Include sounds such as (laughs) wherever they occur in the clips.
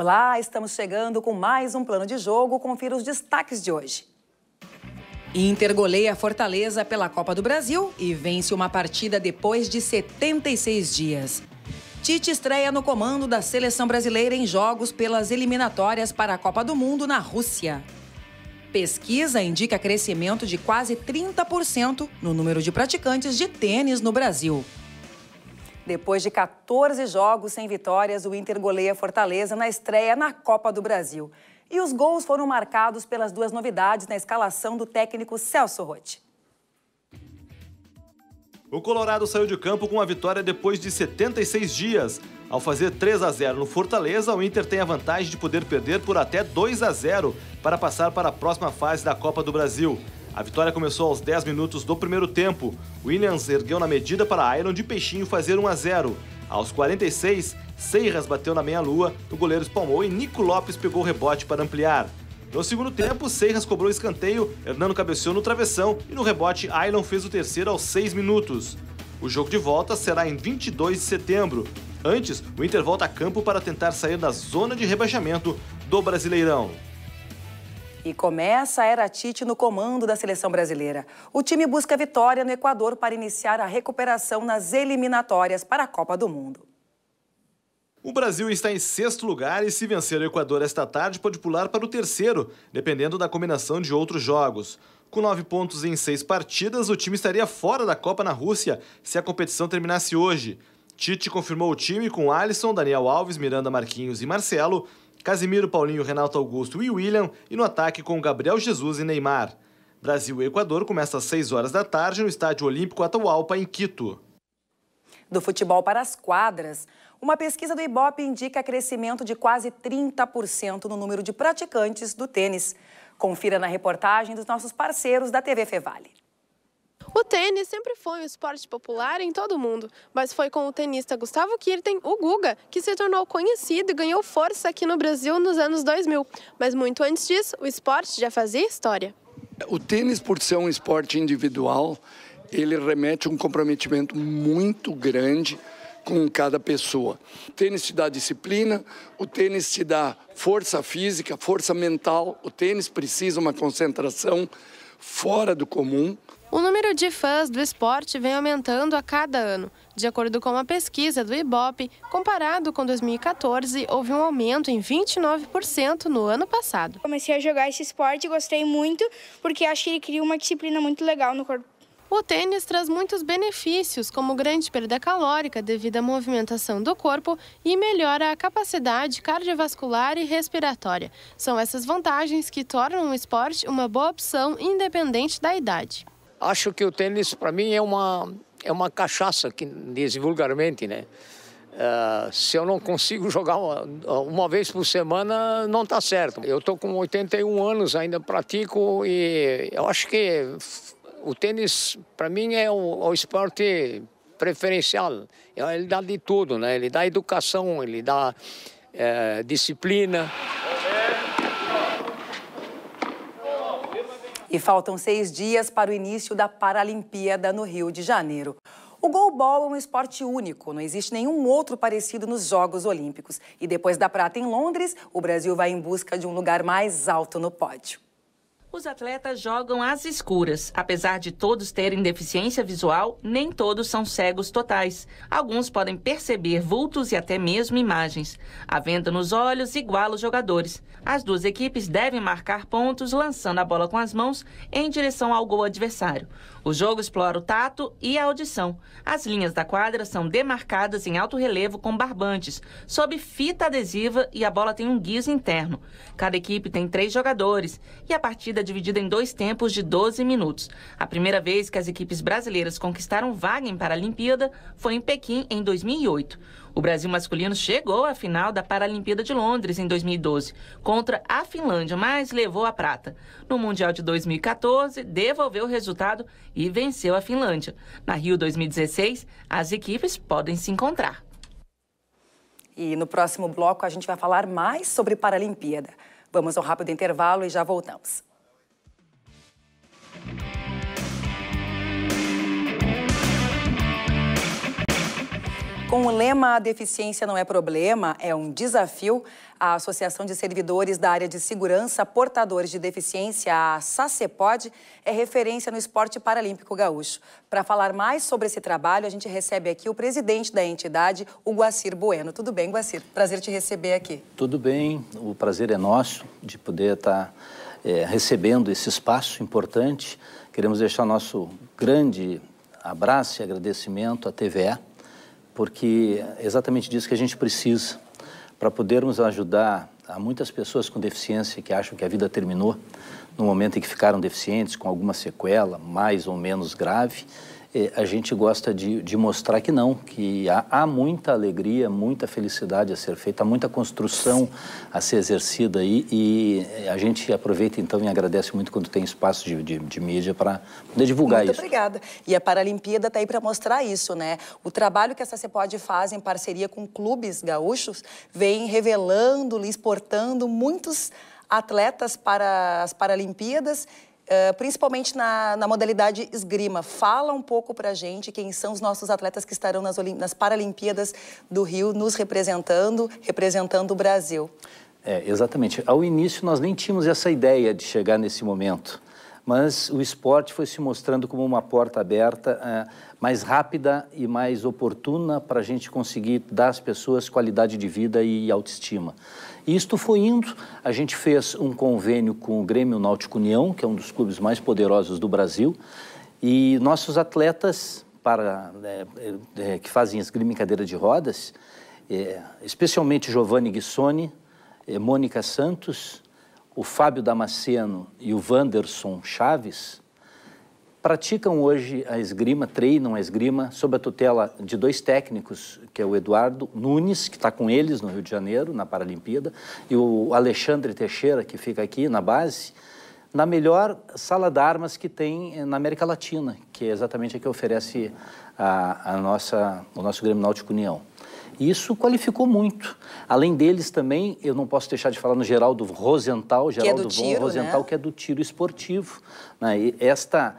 Olá, estamos chegando com mais um plano de jogo. Confira os destaques de hoje. Inter goleia Fortaleza pela Copa do Brasil e vence uma partida depois de 76 dias. Tite estreia no comando da seleção brasileira em jogos pelas eliminatórias para a Copa do Mundo na Rússia. Pesquisa indica crescimento de quase 30% no número de praticantes de tênis no Brasil. Depois de 14 jogos sem vitórias, o Inter goleia Fortaleza na estreia na Copa do Brasil. E os gols foram marcados pelas duas novidades na escalação do técnico Celso Rotti. O Colorado saiu de campo com a vitória depois de 76 dias. Ao fazer 3 a 0 no Fortaleza, o Inter tem a vantagem de poder perder por até 2 a 0 para passar para a próxima fase da Copa do Brasil. A vitória começou aos 10 minutos do primeiro tempo. Williams ergueu na medida para Iron de Peixinho fazer 1 a 0. Aos 46, Seiras bateu na meia-lua, o goleiro espalmou e Nico Lopes pegou o rebote para ampliar. No segundo tempo, Seiras cobrou escanteio, Hernando cabeceou no travessão e no rebote, Ailon fez o terceiro aos 6 minutos. O jogo de volta será em 22 de setembro. Antes, o Inter volta a campo para tentar sair da zona de rebaixamento do Brasileirão. E começa a era Tite no comando da seleção brasileira. O time busca vitória no Equador para iniciar a recuperação nas eliminatórias para a Copa do Mundo. O Brasil está em sexto lugar e, se vencer o Equador esta tarde, pode pular para o terceiro, dependendo da combinação de outros jogos. Com nove pontos em seis partidas, o time estaria fora da Copa na Rússia se a competição terminasse hoje. Tite confirmou o time com Alisson, Daniel Alves, Miranda Marquinhos e Marcelo Casimiro, Paulinho, Renato Augusto e William, e no ataque com Gabriel Jesus e Neymar. Brasil e Equador começa às 6 horas da tarde no Estádio Olímpico Atahualpa, em Quito. Do futebol para as quadras, uma pesquisa do Ibope indica crescimento de quase 30% no número de praticantes do tênis. Confira na reportagem dos nossos parceiros da TV Fevale. O tênis sempre foi um esporte popular em todo o mundo, mas foi com o tenista Gustavo Kirten, o Guga, que se tornou conhecido e ganhou força aqui no Brasil nos anos 2000. Mas muito antes disso, o esporte já fazia história. O tênis, por ser um esporte individual, ele remete a um comprometimento muito grande com cada pessoa. O tênis te dá disciplina, o tênis te dá força física, força mental, o tênis precisa uma concentração fora do comum. O número de fãs do esporte vem aumentando a cada ano. De acordo com uma pesquisa do Ibope, comparado com 2014, houve um aumento em 29% no ano passado. Comecei a jogar esse esporte e gostei muito, porque acho que ele cria uma disciplina muito legal no corpo. O tênis traz muitos benefícios, como grande perda calórica devido à movimentação do corpo e melhora a capacidade cardiovascular e respiratória. São essas vantagens que tornam o esporte uma boa opção independente da idade acho que o tênis, para mim, é uma, é uma cachaça, que diz vulgarmente, né? Uh, se eu não consigo jogar uma, uma vez por semana, não está certo. Eu estou com 81 anos, ainda pratico e eu acho que o tênis, para mim, é o, é o esporte preferencial. Ele dá de tudo, né? Ele dá educação, ele dá é, disciplina. E faltam seis dias para o início da Paralimpíada no Rio de Janeiro. O goalball é um esporte único, não existe nenhum outro parecido nos Jogos Olímpicos. E depois da prata em Londres, o Brasil vai em busca de um lugar mais alto no pódio. Os atletas jogam às escuras. Apesar de todos terem deficiência visual, nem todos são cegos totais. Alguns podem perceber vultos e até mesmo imagens. A venda nos olhos iguala os jogadores. As duas equipes devem marcar pontos lançando a bola com as mãos em direção ao gol adversário. O jogo explora o tato e a audição. As linhas da quadra são demarcadas em alto relevo com barbantes, sob fita adesiva e a bola tem um guiz interno. Cada equipe tem três jogadores e a partida é dividida em dois tempos de 12 minutos. A primeira vez que as equipes brasileiras conquistaram vaga em Paralimpíada foi em Pequim em 2008. O Brasil masculino chegou à final da Paralimpíada de Londres em 2012 contra a Finlândia, mas levou a prata. No Mundial de 2014, devolveu o resultado e venceu a Finlândia. Na Rio 2016, as equipes podem se encontrar. E no próximo bloco a gente vai falar mais sobre Paralimpíada. Vamos ao rápido intervalo e já voltamos. Com o lema A deficiência não é problema, é um desafio, a Associação de Servidores da Área de Segurança Portadores de Deficiência, a SACEPOD, é referência no esporte paralímpico gaúcho. Para falar mais sobre esse trabalho, a gente recebe aqui o presidente da entidade, o Guacir Bueno. Tudo bem, Guacir? Prazer te receber aqui. Tudo bem, o prazer é nosso de poder estar é, recebendo esse espaço importante. Queremos deixar nosso grande abraço e agradecimento à TVA porque é exatamente disso que a gente precisa para podermos ajudar a muitas pessoas com deficiência que acham que a vida terminou no momento em que ficaram deficientes, com alguma sequela mais ou menos grave, é, a gente gosta de, de mostrar que não, que há, há, muita alegria, muita felicidade a ser feita, muita construção a ser exercida aí e, é, a gente aproveita então e agradece muito quando tem espaço de, de, de mídia para poder divulgar muito isso. Muito obrigada. E a Paralimpíada está aí para mostrar isso, né? O trabalho que essa CEPOD faz em parceria com clubes gaúchos vem revelando, exportando muitos atletas para as Paralimpíadas ah, principalmente na, na, modalidade esgrima. Fala um pouco para a gente quem são os nossos atletas que estarão nas, Olim nas Paralimpíadas do Rio nos representando, representando o Brasil. É, exatamente. Ao início nós nem tínhamos essa ideia de chegar nesse momento mas o esporte foi se mostrando como uma porta aberta, é, mais rápida e mais oportuna para a gente conseguir dar às pessoas qualidade de vida e autoestima. E isto foi indo, a gente fez um convênio com o Grêmio Náutico União, que é um dos clubes mais poderosos do Brasil, e nossos atletas para é, é, é que fazem esgrima em cadeira de rodas, é, especialmente Giovanni Guissoni, é, Mônica Santos, o Fábio Damasceno e o Wanderson Chaves, praticam hoje a esgrima, treinam a esgrima, sob a tutela de dois técnicos, que é o Eduardo Nunes, que está com eles no Rio de Janeiro, na Paralimpíada, e o Alexandre Teixeira, que fica aqui na base, na melhor sala de armas que tem eh, na América Latina, que é exatamente a que oferece a, a nossa, o nosso Grêmio Náutico União. Isso qualificou muito. Além deles também, eu não posso deixar de falar no Geraldo Rosenthal, Geraldo que é tiro, Von Rosenthal, né? que é do tiro esportivo. Né? esta,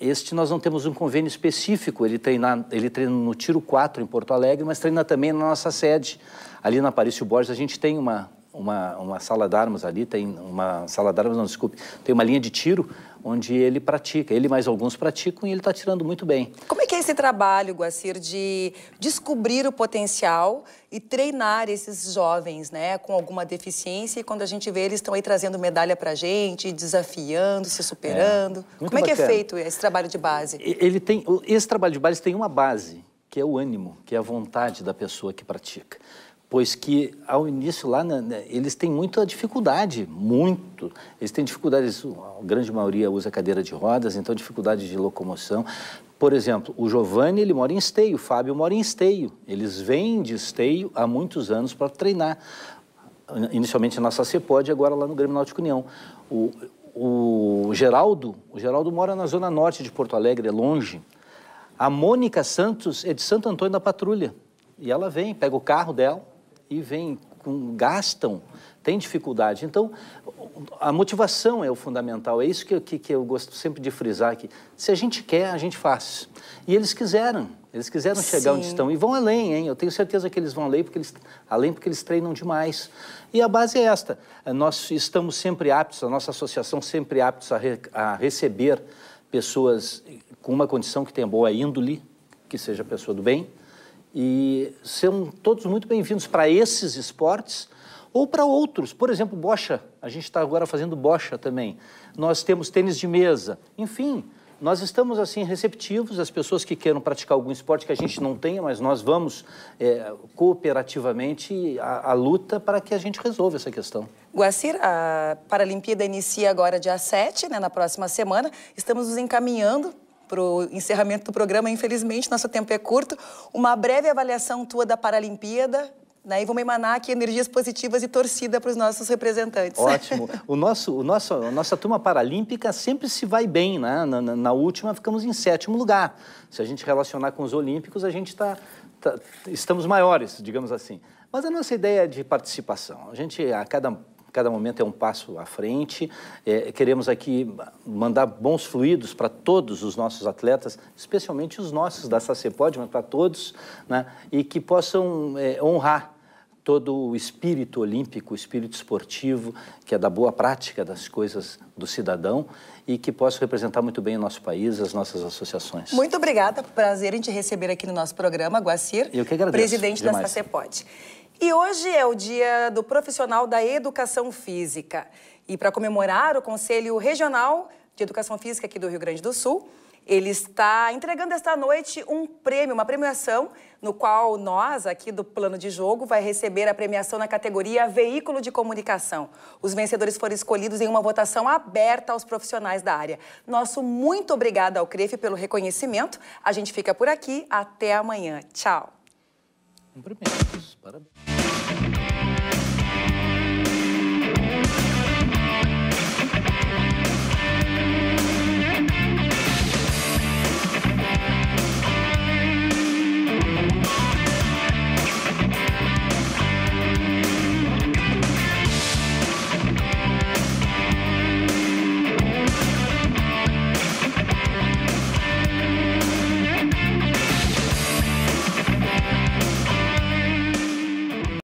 este nós não temos um convênio específico, ele treina, ele treina no tiro 4 em Porto Alegre, mas treina também na nossa sede. Ali na Aparício Borges a gente tem uma, uma, uma sala de armas ali, tem uma sala de armas, não, desculpe, tem uma linha de tiro onde ele pratica, ele mais alguns praticam e ele está tirando muito bem. Como é que é esse trabalho, Guacir, de descobrir o potencial e treinar esses jovens, né, com alguma deficiência e quando a gente vê eles estão aí trazendo medalha para a gente, desafiando, se superando. É, Como é bacana. que é feito esse trabalho de base? Ele tem, esse trabalho de base tem uma base que é o ânimo, que é a vontade da pessoa que pratica pois que ao início lá né, né, eles têm muita dificuldade, muito. Eles têm dificuldades, a grande maioria usa cadeira de rodas, então dificuldade de locomoção. Por exemplo, o Giovanni ele mora em Esteio, o Fábio mora em Esteio. Eles vêm de Esteio há muitos anos para treinar. Inicialmente na Sacepod, agora lá no Grêmio Náutico União. O, o Geraldo, o Geraldo mora na zona norte de Porto Alegre, é longe. A Mônica Santos é de Santo Antônio da Patrulha. E ela vem, pega o carro dela, e vêm com gastam, tem dificuldade. Então, a motivação é o fundamental. É isso que, que, que eu gosto sempre de frisar aqui. Se a gente quer, a gente faz. E eles quiseram. Eles quiseram chegar Sim. onde estão e vão além, hein? Eu tenho certeza que eles vão além porque eles, além porque eles treinam demais. E a base é esta: nós estamos sempre aptos, a nossa associação sempre aptos a, re, a receber pessoas com uma condição que tenha boa índole, que seja pessoa do bem, e são todos muito bem-vindos para esses esportes ou para outros. Por exemplo, bocha. A gente está agora fazendo bocha também. Nós temos tênis de mesa. Enfim, nós estamos assim receptivos às pessoas que queiram praticar algum esporte que a gente não tenha, mas nós vamos é, cooperativamente à, luta para que a gente resolva essa questão. Guacir, a Paralimpíada inicia agora dia 7, né, na próxima semana. Estamos nos encaminhando para o encerramento do programa. Infelizmente, nosso tempo é curto. Uma breve avaliação tua da Paralimpíada. Né? E vamos emanar aqui energias positivas e torcida para os nossos representantes. Ótimo. (laughs) O nosso, o nosso, a nossa turma paralímpica sempre se vai bem, né? Na, na, na última ficamos em sétimo lugar. Se a gente relacionar com os olímpicos, a gente está tá, estamos maiores, digamos assim. Mas a nossa ideia é de participação. A gente, a cada cada momento é um passo à frente. É, queremos aqui mandar bons fluidos para todos os nossos atletas, especialmente os nossos da SACEPOD, mas para todos, né? e que possam é, honrar todo o espírito olímpico, o espírito esportivo, que é da boa prática das coisas do cidadão e que possa representar muito bem o nosso país, as nossas associações. Muito obrigada, prazer em te receber aqui no nosso programa, Guacir. Eu que agradeço. Presidente demais. da SACEPOD. E hoje é o Dia do Profissional da Educação Física. E para comemorar, o Conselho Regional de Educação Física aqui do Rio Grande do Sul, ele está entregando esta noite um prêmio, uma premiação, no qual nós, aqui do Plano de Jogo, vai receber a premiação na categoria Veículo de Comunicação. Os vencedores foram escolhidos em uma votação aberta aos profissionais da área. Nosso muito obrigado ao CREF pelo reconhecimento. A gente fica por aqui. Até amanhã. Tchau. Cumprimentos. Parabéns.